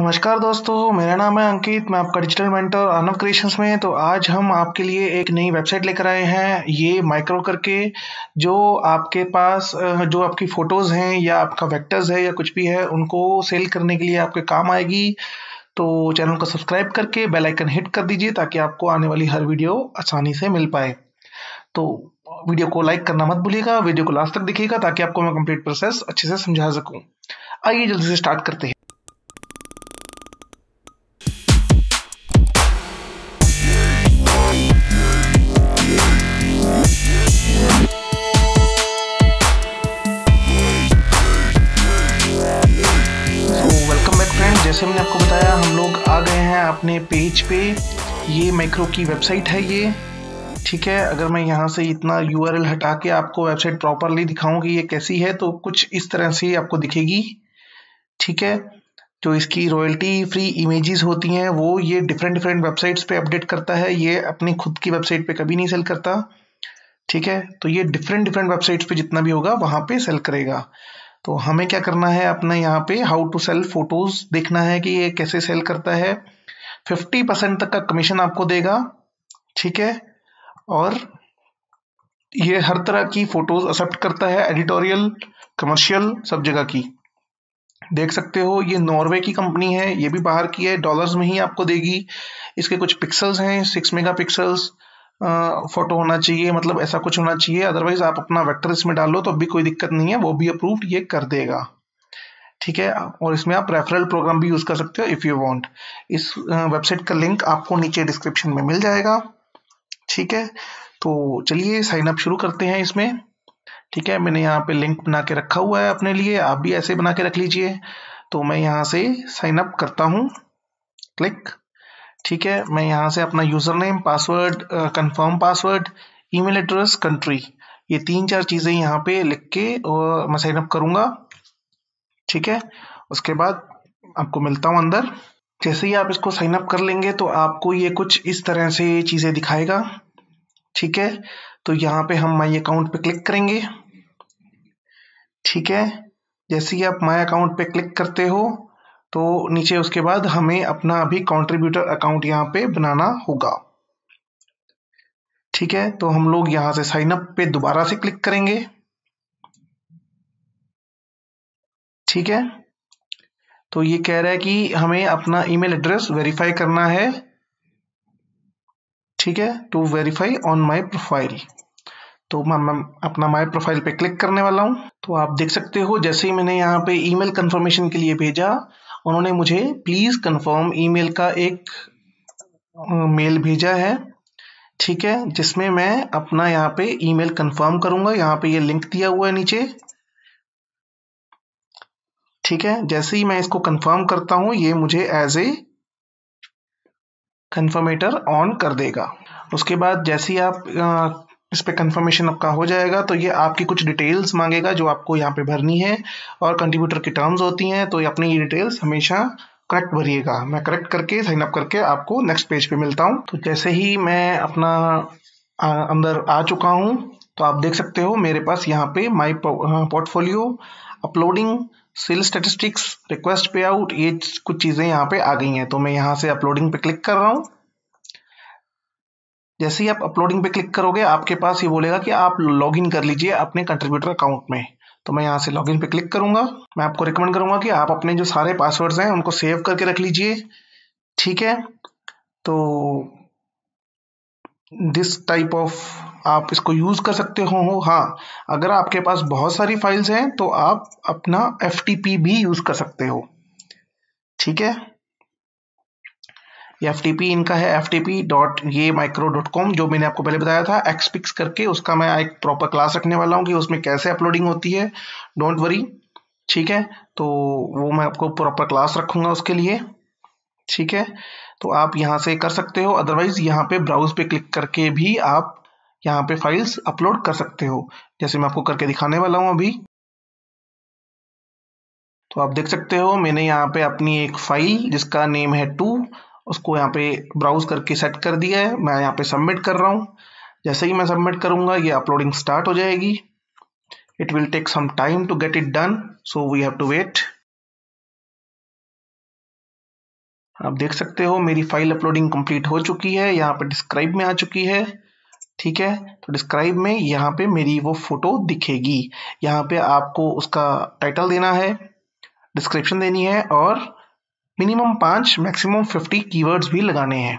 नमस्कार दोस्तों मेरा नाम है अंकित मैं आपका डिजिटल मेंटर अनव क्रिएशंस में तो आज हम आपके लिए एक नई वेबसाइट लेकर आए हैं ये माइक्रो करके जो आपके पास जो आपकी फ़ोटोज़ हैं या आपका वेक्टर्स है या कुछ भी है उनको सेल करने के लिए आपके काम आएगी तो चैनल को सब्सक्राइब करके बेल आइकन हिट कर दीजिए ताकि आपको आने वाली हर वीडियो आसानी से मिल पाए तो वीडियो को लाइक करना मत भूलिएगा वीडियो को लास्ट तक देखिएगा ताकि आपको मैं कंप्लीट प्रोसेस अच्छे से समझा सकूँ आइए जल्दी से स्टार्ट करते हैं जैसे मैंने आपको बताया हम लोग आ गए हैं अपने पेज पे ये माइक्रो की वेबसाइट है ये ठीक है अगर मैं यहाँ से इतना यू हटा के आपको वेबसाइट प्रॉपरली दिखाऊँ कि ये कैसी है तो कुछ इस तरह से आपको दिखेगी ठीक है जो इसकी रॉयल्टी फ्री इमेजेस होती हैं वो ये डिफरेंट डिफरेंट वेबसाइट्स पे अपडेट करता है ये अपनी खुद की वेबसाइट पे कभी नहीं सेल करता ठीक है तो ये डिफरेंट डिफरेंट वेबसाइट्स पे जितना भी होगा वहाँ पे सेल करेगा तो हमें क्या करना है अपना यहाँ पे हाउ टू सेल फोटोज देखना है कि ये कैसे सेल करता है फिफ्टी परसेंट तक का कमीशन आपको देगा ठीक है और ये हर तरह की फोटोज एक्सेप्ट करता है एडिटोरियल कमर्शियल सब जगह की देख सकते हो ये नॉर्वे की कंपनी है ये भी बाहर की है डॉलर्स में ही आपको देगी इसके कुछ पिक्सल्स हैं सिक्स मेगा पिक्सल्स फोटो होना चाहिए मतलब ऐसा कुछ होना चाहिए अदरवाइज आप अपना वेक्टर इसमें डालो तो अभी कोई दिक्कत नहीं है वो भी अप्रूव्ड ये कर देगा ठीक है और इसमें आप रेफरल प्रोग्राम भी यूज़ कर सकते हो इफ़ यू वांट इस वेबसाइट का लिंक आपको नीचे डिस्क्रिप्शन में मिल जाएगा ठीक है तो चलिए साइन अप शुरू करते हैं इसमें ठीक है मैंने यहाँ पे लिंक बना के रखा हुआ है अपने लिए आप भी ऐसे बना के रख लीजिए तो मैं यहाँ से साइन अप करता हूँ क्लिक ठीक है मैं यहाँ से अपना username password confirm password email address country ये तीन चार चीज़ें यहाँ पे लिख के और मैं साइन अप करूँगा ठीक है उसके बाद आपको मिलता हूँ अंदर जैसे ही आप इसको साइन अप कर लेंगे तो आपको ये कुछ इस तरह से चीज़ें दिखाएगा ठीक है तो यहाँ पे हम माई अकाउंट पे क्लिक करेंगे ठीक है जैसे ही आप माई अकाउंट पे क्लिक करते हो तो नीचे उसके बाद हमें अपना अभी कॉन्ट्रीब्यूटर अकाउंट यहाँ पे बनाना होगा ठीक है तो हम लोग यहाँ से साइन अप पे दोबारा से क्लिक करेंगे ठीक है तो ये कह रहा है कि हमें अपना ईमेल एड्रेस वेरीफाई करना है ठीक है to verify on my profile तो मैं अपना माय प्रोफाइल पे क्लिक करने वाला हूं तो आप देख सकते हो जैसे ही मैंने यहां पे ईमेल कंफर्मेशन के लिए भेजा उन्होंने मुझे प्लीज़ कंफर्म ईमेल का एक मेल भेजा है ठीक है जिसमें मैं अपना यहाँ पे ईमेल कंफर्म करूंगा यहाँ पे ये लिंक दिया हुआ है नीचे ठीक है जैसे ही मैं इसको कंफर्म करता हूँ ये मुझे एज ए कन्फर्मेटर ऑन कर देगा उसके बाद जैसे ही आप इस पर कन्फर्मेशन आपका हो जाएगा तो ये आपकी कुछ डिटेल्स मांगेगा जो आपको यहाँ पे भरनी है और कंट्रीब्यूटर की टर्म्स होती हैं तो ये अपनी ये डिटेल्स हमेशा करेक्ट भरिएगा मैं करेक्ट करके साइन अप करके आपको नेक्स्ट पेज पे मिलता हूँ तो जैसे ही मैं अपना आ, अंदर आ चुका हूँ तो आप देख सकते हो मेरे पास यहाँ पे my portfolio uploading sale statistics request payout ये कुछ चीज़ें यहाँ पे आ गई हैं तो मैं यहाँ से अपलोडिंग पे क्लिक कर रहा हूँ जैसे ही आप अपलोडिंग पे क्लिक करोगे आपके पास ये बोलेगा कि आप इन कर लीजिए अपने कंट्रीब्यूटर अकाउंट में तो मैं यहाँ से इन पे क्लिक करूंगा मैं आपको रिकमेंड करूंगा कि आप अपने जो सारे पासवर्ड्स हैं उनको सेव करके रख लीजिए ठीक है तो दिस टाइप ऑफ आप इसको यूज़ कर सकते हो हाँ अगर आपके पास बहुत सारी फाइल्स हैं तो आप अपना एफ भी यूज़ कर सकते हो ठीक है एफ इनका है एफ डॉट ये माइक्रो डॉट कॉम जो मैंने आपको पहले बताया था एक्सपिक्स करके उसका मैं एक प्रॉपर क्लास रखने वाला हूँ कि उसमें कैसे अपलोडिंग होती है डोंट वरी ठीक है तो वो मैं आपको प्रॉपर क्लास रखूँगा उसके लिए ठीक है तो आप यहाँ से कर सकते हो अदरवाइज यहाँ पे ब्राउज पे क्लिक करके भी आप यहाँ पे फाइल्स अपलोड कर सकते हो जैसे मैं आपको करके दिखाने वाला हूँ अभी तो आप देख सकते हो मैंने यहाँ पे अपनी एक फाइल जिसका नेम है टू उसको यहाँ पे ब्राउज करके सेट कर दिया है मैं यहाँ पे सबमिट कर रहा हूँ जैसे ही मैं सबमिट करूँगा ये अपलोडिंग स्टार्ट हो जाएगी it will take some time to get it done so we have to wait आप देख सकते हो मेरी फाइल अपलोडिंग कंप्लीट हो चुकी है यहाँ पे डिस्क्राइब में आ चुकी है ठीक है तो डिस्क्राइब में यहाँ पे मेरी वो फोटो दिखेगी यहाँ पे आपको उसका टाइटल देना है डिस्क्रिप्शन देनी है और मिनिमम पाँच मैक्सिमम फिफ्टी कीवर्ड्स भी लगाने हैं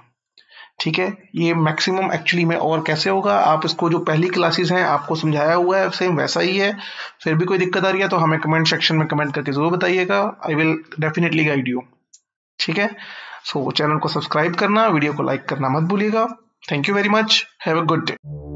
ठीक है ये मैक्सिमम एक्चुअली में और कैसे होगा आप इसको जो पहली क्लासेस हैं आपको समझाया हुआ है सेम वैसा ही है फिर भी कोई दिक्कत आ रही है तो हमें कमेंट सेक्शन में कमेंट करके ज़रूर बताइएगा I will definitely guide you ठीक है सो so, चैनल को सब्सक्राइब करना वीडियो को लाइक करना मत भूलिएगा thank you very much have a good day